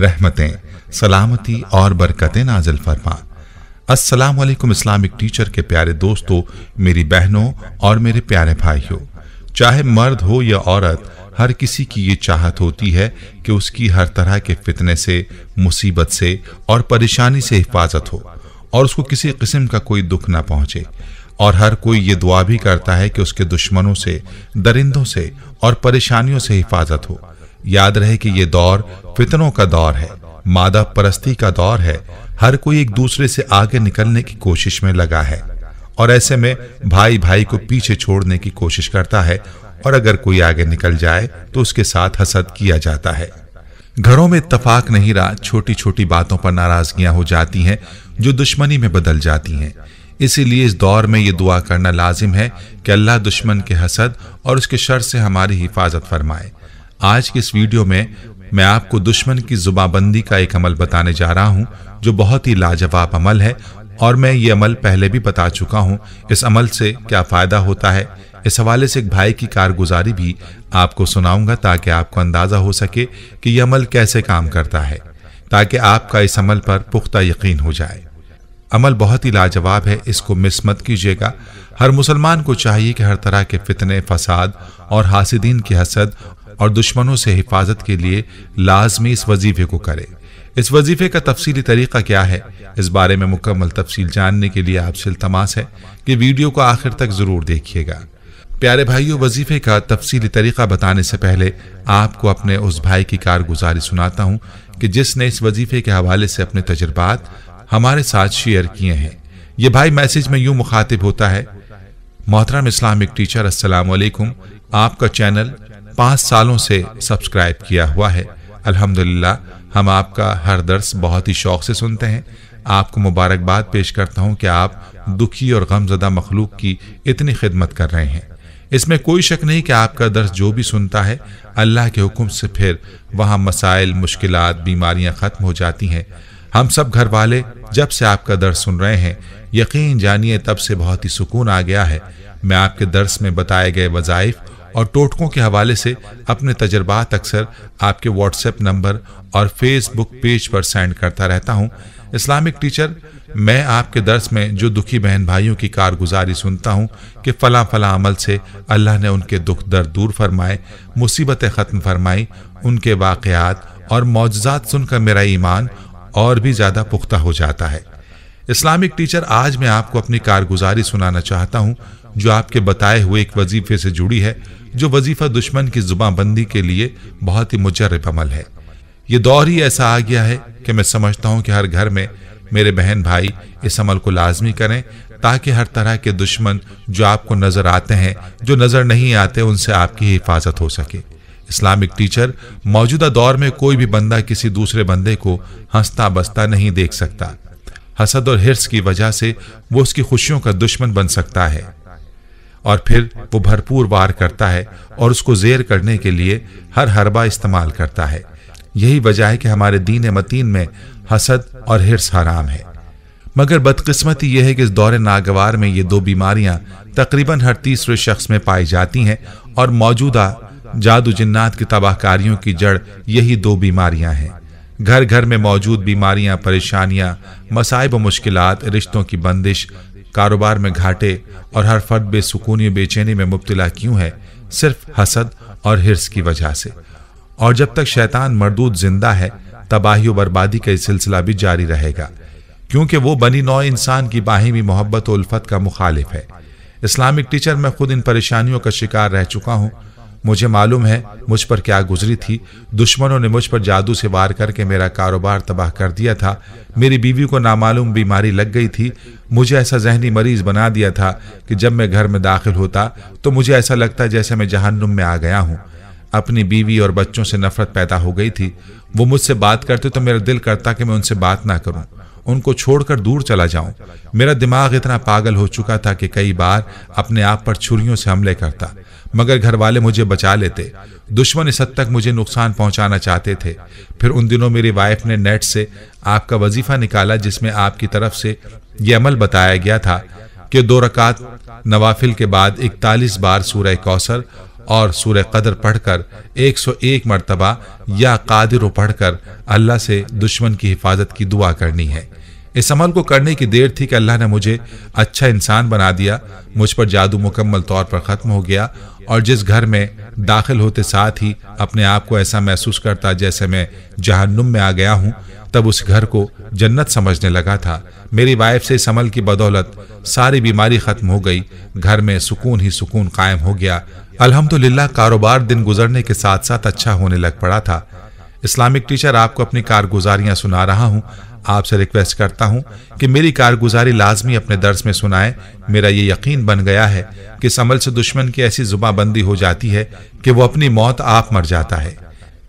रहमतें सलामती और बरकतें नाजिल फरमा अस्सलाम वालेकुम इस्लामिक टीचर के प्यारे दोस्तों मेरी बहनों और मेरे प्यारे भाइयों चाहे मर्द हो या औरत हर किसी की ये चाहत होती है कि उसकी हर तरह के फितने से मुसीबत से और परेशानी से हिफाजत हो और उसको किसी किस्म का कोई दुख ना पहुँचे और हर कोई ये दुआ भी करता है कि उसके दुश्मनों से दरिंदों से और परेशानियों से हिफाजत हो याद रहे कि ये दौर फितनों का दौर है मादा परस्ती का दौर है हर कोई एक दूसरे से आगे निकलने की कोशिश में लगा है और ऐसे में भाई भाई को पीछे छोड़ने की कोशिश करता है और अगर कोई आगे निकल जाए तो उसके साथ हसद किया जाता है घरों में इतफाक नहीं रहा छोटी छोटी बातों पर नाराजगियां हो जाती हैं जो दुश्मनी में बदल जाती हैं इसीलिए इस दौर में ये दुआ करना लाजिम है कि अल्लाह दुश्मन के हसद और उसके शर से हमारी हिफाजत फरमाए आज के इस वीडियो में मैं आपको दुश्मन की जुबाबंदी का एक अमल बताने जा रहा हूं जो बहुत ही लाजवाब अमल है और मैं ये अमल पहले भी बता चुका हूं इस अमल से क्या फ़ायदा होता है इस हवाले से एक भाई की कारगुजारी भी आपको सुनाऊंगा ताकि आपको अंदाज़ा हो सके कि यह अमल कैसे काम करता है ताकि आपका इस अमल पर पुख्ता यकीन हो जाए अमल बहुत ही लाजवाब है इसको मिस मत कीजिएगा हर मुसलमान को चाहिए कि हर तरह के फितने फसाद और हासिदीन की हसद और दुश्मनों से हिफाजत के लिए लाजमी इस वजीफे को करे इस वजीफे का तफसीली तरीका क्या है इस बारे में मुकम्मल तफसील जानने के लिए आपसे तमाश है कि वीडियो को आखिर तक ज़रूर देखिएगा प्यारे भाइयों वजीफे का तफसीली तरीका बताने से पहले आपको अपने उस भाई की कारगुजारी सुनाता हूँ कि जिसने इस वजीफे के हवाले से अपने तजुर्बात हमारे साथ शेयर किए हैं ये भाई मैसेज में यूं मुखातिब होता है मोहतरम इस्लामिक टीचर असलकुम आपका चैनल पाँच सालों से सब्सक्राइब किया हुआ है अल्हम्दुलिल्लाह हम आपका हर दर्स बहुत ही शौक से सुनते हैं आपको मुबारकबाद पेश करता हूँ कि आप दुखी और गमजदा मखलूक की इतनी खिदमत कर रहे हैं इसमें कोई शक नहीं कि आपका दर्स जो भी सुनता है अल्लाह के हुक्म से फिर वहाँ मसाइल मुश्किल बीमारियाँ ख़त्म हो जाती हैं हम सब घर वाले जब से आपका दर्स सुन रहे हैं यकीन जानिए तब से बहुत ही सुकून आ गया है मैं आपके दर्स में बताए गए वज़ाइफ और टोटकों के हवाले से अपने तजर्बात अक्सर आपके व्हाट्सएप नंबर और फेसबुक पेज पर सेंड करता रहता हूँ इस्लामिक टीचर मैं आपके दर्स में जो दुखी बहन भाइयों की कारगुजारी सुनता हूँ कि फ़ला फ़ला अमल से अल्लाह ने उनके दुख दर्द दूर फरमाए मुसीबतें ख़त्म फरमाई उनके वाकयात और मुआजात सुनकर मेरा ईमान और भी ज़्यादा पुख्ता हो जाता है इस्लामिक टीचर आज मैं आपको अपनी कारगुजारी सुनाना चाहता हूँ जो आपके बताए हुए एक वजीफे से जुड़ी है जो वजीफा दुश्मन की जुबाबंदी के लिए बहुत ही मुजरब अमल है ये दौर ही ऐसा आ गया है कि मैं समझता हूँ कि हर घर में मेरे बहन भाई इस अमल को लाजमी करें ताकि हर तरह के दुश्मन जो आपको नज़र आते हैं जो नज़र नहीं आते उनसे आपकी हिफाजत हो सके इस्लामिक टीचर मौजूदा दौर में कोई भी बंदा किसी दूसरे बंदे को हंसता बसता नहीं देख सकता हसद और हिर्स की वजह से वो उसकी खुशियों का दुश्मन बन सकता है और फिर वो भरपूर वार करता है और उसको जेर करने के लिए हर हरबा इस्तेमाल करता है यही वजह है कि हमारे दीन मतीन में हसद और हिरस हराम है मगर बदकिस्मती यह है कि इस दौरे नागवार में ये दो बीमारियां तकरीबन हर तीसरे शख्स में पाई जाती हैं और मौजूदा जादू जिन्नात की तबाहकारियों की जड़ यही दो बीमारियां हैं घर घर में मौजूद बीमारियां परेशानियां मसाइब मुश्किल रिश्तों की बंदिश कारोबार में घाटे और हर फर्द बेसुकूनी बेचैनी में मुबतला क्यों है सिर्फ हसद और हिरस की वजह से और जब तक शैतान मरदूद जिंदा है तबाही और बर्बादी का सिलसिला भी जारी रहेगा क्योंकि वो बनी नौ इंसान की बाहिमी मोहब्बत उल्फत का मुखालिफ है इस्लामिक टीचर मैं खुद इन परेशानियों का शिकार रह चुका हूँ मुझे मालूम है मुझ पर क्या गुजरी थी दुश्मनों ने मुझ पर जादू से वार करके मेरा कारोबार तबाह कर दिया था मेरी बीवी को नामालूम बीमारी लग गई थी मुझे ऐसा जहनी मरीज बना दिया था कि जब मैं घर में दाखिल होता तो मुझे ऐसा लगता जैसे मैं जहन्नुम में आ गया हूँ अपनी बीवी और बच्चों से नफरत पैदा हो गई थी वो मुझसे बात करते तो मेरा दिल करता कि मैं उनसे बात ना करूँ उनको छोड़कर दूर चला जाऊं मेरा दिमाग इतना पागल हो चुका था कि कई बार अपने आप पर छुरियों से हमले करता मगर घर वाले मुझे बचा लेते दुश्मन इस हद तक मुझे नुकसान पहुंचाना चाहते थे फिर उन दिनों मेरी वाइफ ने नेट से आपका वजीफा निकाला जिसमें आपकी तरफ से यह अमल बताया गया था कि दो रकात नवाफिल के बाद इकतालीस बार सूर्य कौसर और सूर्य कदर पढ़कर 101 मरतबा या कादिर पढ़कर अल्लाह से दुश्मन की हिफाजत की दुआ करनी है इस अमल को करने की देर थी कि अल्लाह ने मुझे अच्छा इंसान बना दिया मुझ पर जादू मुकम्मल तौर पर ख़त्म हो गया और जिस घर में दाखिल होते साथ ही अपने आप को ऐसा महसूस करता जैसे मैं जहन्नुम में आ गया हूँ तब उस घर को जन्नत समझने लगा था मेरी वाइफ से इस अमल की बदौलत सारी बीमारी ख़त्म हो गई घर में सुकून ही सुकून कायम हो गया अल्हम्दुलिल्लाह कारोबार दिन गुजरने के साथ साथ अच्छा होने लग पड़ा था इस्लामिक टीचर आपको अपनी कारगुजारियां सुना रहा हूं आपसे रिक्वेस्ट करता हूं कि मेरी कारगुजारी लाजमी अपने दर्ज में सुनाएं मेरा ये यकीन बन गया है कि इस अमल से दुश्मन की ऐसी जुबाबंदी हो जाती है कि वो अपनी मौत आप मर जाता है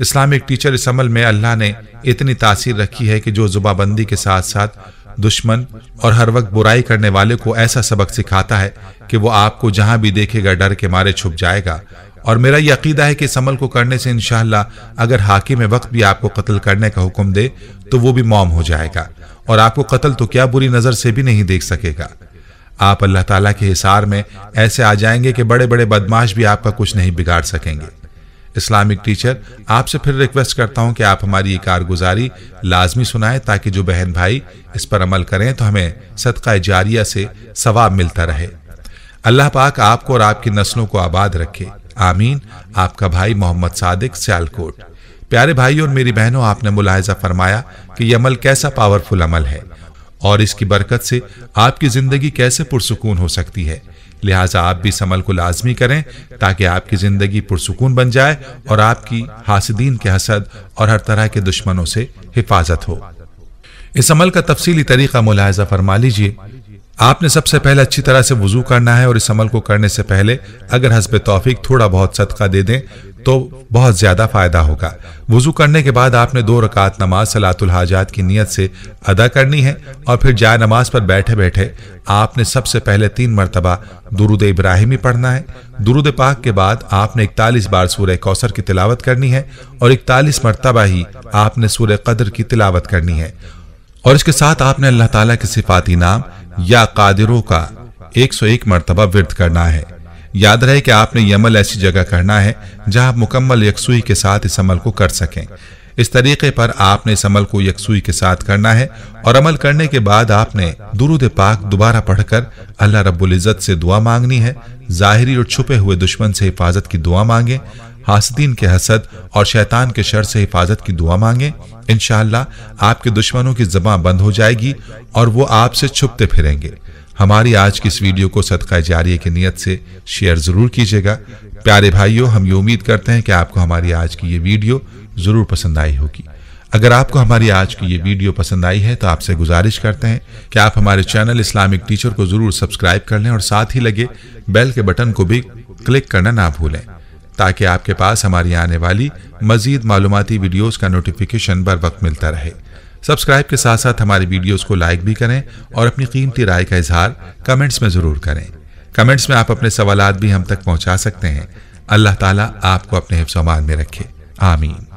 इस्लामिक टीचर इस अमल में अल्लाह ने इतनी तासीर रखी है कि जो जुबाबंदी के साथ साथ दुश्मन और हर वक्त बुराई करने वाले को ऐसा सबक सिखाता है कि वो आपको जहां भी देखेगा डर के मारे छुप जाएगा और मेरा यह अकीदा है कि इस अमल को करने से इनशाला अगर हाकिम वक्त भी आपको कत्ल करने का हुक्म दे तो वो भी मॉम हो जाएगा और आपको कत्ल तो क्या बुरी नज़र से भी नहीं देख सकेगा आप अल्लाह ताला के हिसार में ऐसे आ जाएंगे कि बड़े बड़े बदमाश भी आपका कुछ नहीं बिगाड़ सकेंगे इस्लामिक टीचर आपसे फिर रिक्वेस्ट करता हूं कि आप हमारी ये कारगुजारी लाजमी सुनाएं ताकि जो बहन भाई इस पर अमल करें तो हमें सदका जारिया से सवाब मिलता रहे अल्लाह पाक आपको और आपकी नस्लों को आबाद रखे आमीन आपका भाई मोहम्मद सादिक सियालकोट प्यारे भाई और मेरी बहनों आपने मुलाहजा फरमाया कि यह अमल कैसा पावरफुल अमल है और इसकी बरकत से आपकी ज़िंदगी कैसे पुरसकून हो सकती है लिहाजा आप भी इस अमल को लाजमी करें ताकि आपकी ज़िंदगी पुरसकून बन जाए और आपकी हासदीन के हसद और हर तरह के दुश्मनों से हिफाजत हो इस अमल का तफसीली तरीका मुलाहजा फरमा लीजिए आपने सबसे पहले अच्छी तरह से वजू करना है और इस अमल को करने से पहले अगर हसब तोफीक थोड़ा बहुत सदका दे दें तो बहुत ज़्यादा फ़ायदा होगा वज़ू करने के बाद आपने दो रकात नमाज सलातुल हाजात की नीयत से अदा करनी है और फिर जाय नमाज पर बैठे बैठे आपने सबसे पहले तीन मरतबा दुरुद इब्राहिमी पढ़ना है दुरुद पाक के बाद आपने इकतालीस बार सूर्य कौसर की तिलावत करनी है और इकतालीस मरतबा ही आपने सूर्य कदर की तिलावत करनी है और इसके साथ आपने अल्लाह ताला के सिफाती नाम या कादिरों का 101 मरतबा विरद करना है याद रहे कि आपने ये अमल ऐसी जगह करना है जहां आप मुकम्मल यकसुई के साथ इस अमल को कर सकें इस तरीके पर आपने इस अमल को यकसुई के साथ करना है और अमल करने के बाद आपने दुरुद पाक दोबारा पढ़कर अल्लाह रब्बुल इज़्ज़त से दुआ मांगनी है जाहिरी और छुपे हुए दुश्मन से हिफाजत की दुआ मांगे हासदीन के हसद और शैतान के शर से हिफाजत की दुआ मांगे इनशाला आपके दुश्मनों की जबाँ बंद हो जाएगी और वो आपसे छुपते फिरेंगे हमारी आज की इस वीडियो को सदका जारिये की नीयत से शेयर ज़रूर कीजिएगा प्यारे भाइयों हम ये उम्मीद करते हैं कि आपको हमारी आज की ये वीडियो ज़रूर पसंद आई होगी अगर आपको हमारी आज की ये वीडियो पसंद आई है तो आपसे गुजारिश करते हैं कि आप हमारे चैनल इस्लामिक टीचर को ज़रूर सब्सक्राइब कर लें और साथ ही लगे बेल के बटन को भी क्लिक करना ना भूलें ताकि आपके पास हमारी आने वाली मजीद मालूमती वीडियोस का नोटिफिकेशन बर वक्त मिलता रहे सब्सक्राइब के साथ साथ हमारी वीडियोस को लाइक भी करें और अपनी कीमती राय का इजहार कमेंट्स में ज़रूर करें कमेंट्स में आप अपने सवाल भी हम तक पहुंचा सकते हैं अल्लाह ताला आपको अपने हिफ्स में रखे आमीन